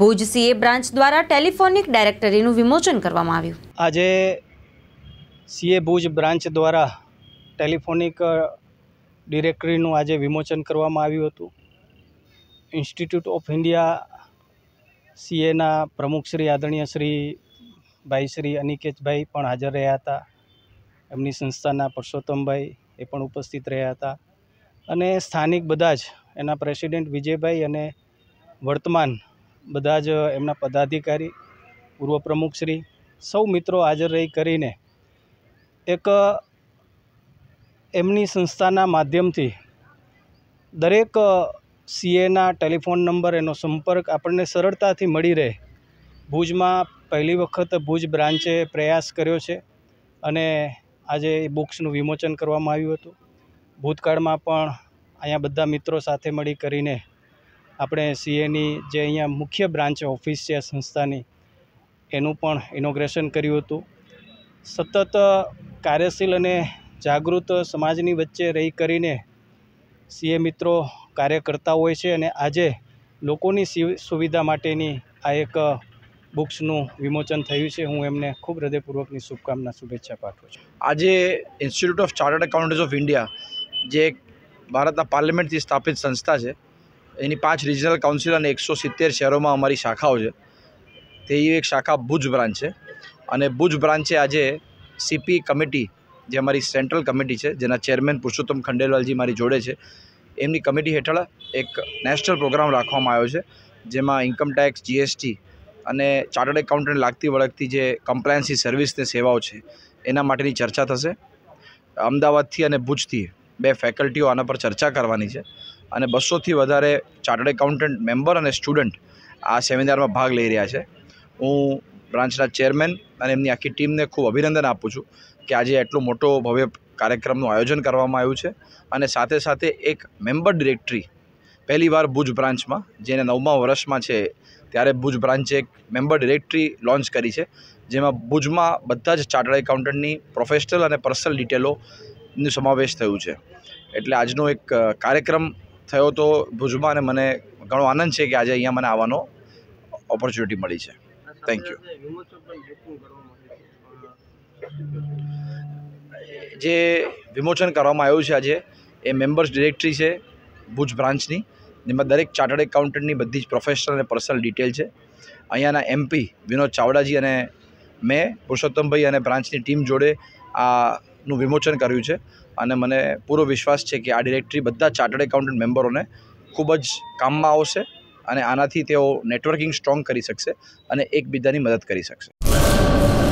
Bhuj CA branch દ્વારા telephonic ડાયરેક્ટરીનું વિમોચન કરવામાં આવ્યું આજે સીએ ભુજ બ્રાન્ચ દ્વારા ટેલિફોનિક ડિરેક્ટરીનું આજે વિમોચન કરવામાં આવ્યું હતું ઇન્સ્ટિટ્યૂટ ઓફ ઇન્ડિયા સીએના પ્રમુખ શ્રી આદરણીય શ્રી ભાઈ શ્રી અનિકેતભાઈ પણ હાજર રહ્યા હતા એમની સંસ્થાના પરસોત્તમભાઈ એ પણ ઉપસ્થિત રહ્યા હતા અને સ્થાનિક બધા જ એના પ્રેસિડેન્ટ વિજયભાઈ અને વર્તમાન બધા જ એમના પદાધિકારી પૂર્વ પ્રમુખશ્રી સૌ મિત્રો હાજર રહી કરીને એક એમની સંસ્થાના માધ્યમથી દરેક સીએના ટેલિફોન નંબર એનો સંપર્ક આપણને સરળતાથી મળી રહે ભુજમાં પહેલી વખત ભુજ બ્રાન્ચે પ્રયાસ કર્યો છે અને આજે એ બુક્સનું વિમોચન કરવામાં આવ્યું હતું ભૂતકાળમાં પણ અહીંયા બધા મિત્રો સાથે મળી કરીને આપણે સીએની જે અહીંયા મુખ્ય બ્રાન્ચ ઓફિસ છે સંસ્થાની એનું પણ ઇનોગ્રેશન કર્યું હતું સતત કાર્યશીલ અને જાગૃત સમાજની વચ્ચે રહી કરીને સીએ મિત્રો કાર્ય કરતા હોય છે અને આજે લોકોની સુવિધા માટેની આ એક બુક્સનું વિમોચન થયું છે હું એમને ખૂબ હૃદયપૂર્વકની શુભકામના શુભેચ્છા પાઠવું છું આજે institute of chartered accountants of India જે ભારતના પાર્લિમેન્ટથી સ્થાપિત સંસ્થા છે એની પાંચ રિજનલ કાઉન્સિલ અને એકસો સિત્તેર શહેરોમાં અમારી શાખાઓ છે તે એક શાખા ભુજ બ્રાન્ચ છે અને ભુજ બ્રાન્ચે આજે સીપી કમિટી જે અમારી સેન્ટ્રલ કમિટી છે જેના ચેરમેન પુરુષોત્તમ ખંડેલવાલજી મારી જોડે છે એમની કમિટી હેઠળ એક નેશનલ પ્રોગ્રામ રાખવામાં આવ્યો છે જેમાં ઇન્કમટેક્સ જીએસટી અને ચાર્ટર્ડ એકાઉન્ટન્ટ લાગતી વળગતી જે કમ્પ્લાયન્સી સર્વિસની સેવાઓ છે એના માટેની ચર્ચા થશે અમદાવાદથી અને ભુજથી બે ફેકલ્ટીઓ આના પર ચર્ચા કરવાની છે અને બસોથી વધારે ચાર્ટર્ડ એકાઉન્ટન્ટ મેમ્બર અને સ્ટુડન્ટ આ સેમિનારમાં ભાગ લઈ રહ્યા છે હું બ્રાન્ચના ચેરમેન અને એમની આખી ટીમને ખૂબ અભિનંદન આપું છું કે આજે એટલો મોટો ભવ્ય કાર્યક્રમનું આયોજન કરવામાં આવ્યું છે અને સાથે સાથે એક મેમ્બર ડિરેક્ટરી પહેલીવાર ભુજ બ્રાન્ચમાં જેને નવમા વર્ષમાં છે ત્યારે ભુજ બ્રાન્ચે એક મેમ્બર ડિરેક્ટરી લોન્ચ કરી છે જેમાં ભુજમાં બધા જ ચાર્ટર્ડ એકાઉન્ટન્ટની પ્રોફેશનલ અને પર્સનલ ડિટેલોનો સમાવેશ થયું છે એટલે આજનો એક કાર્યક્રમ થયો તો ભુજમાં અને મને ઘણો આનંદ છે કે આજે અહીંયા મને આવવાનો ઓપોર્ચ્યુનિટી મળી છે થેન્ક યુ જે વિમોચન કરવામાં આવ્યું છે આજે એ મેમ્બર્સ ડિરેક્ટરી છે ભુજ બ્રાન્ચની જેમાં દરેક ચાર્ટર્ડ એકાઉન્ટન્ટની બધી જ પ્રોફેશનલ અને પર્સનલ ડિટેલ છે અહીંયાના એમપી વિનોદ ચાવડાજી અને મેં પુરુષોત્તમભાઈ અને બ્રાન્ચની ટીમ જોડે આ નું વિમોચન કર્યું છે અને મને પૂરો વિશ્વાસ છે કે આ ડિરેક્ટરી બધા ચાર્ટર્ડ એકાઉન્ટન્ટ મેમ્બરોને ખૂબ જ કામમાં આવશે અને આનાથી તેઓ નેટવર્કિંગ સ્ટ્રોંગ કરી શકશે અને એકબીજાની મદદ કરી શકશે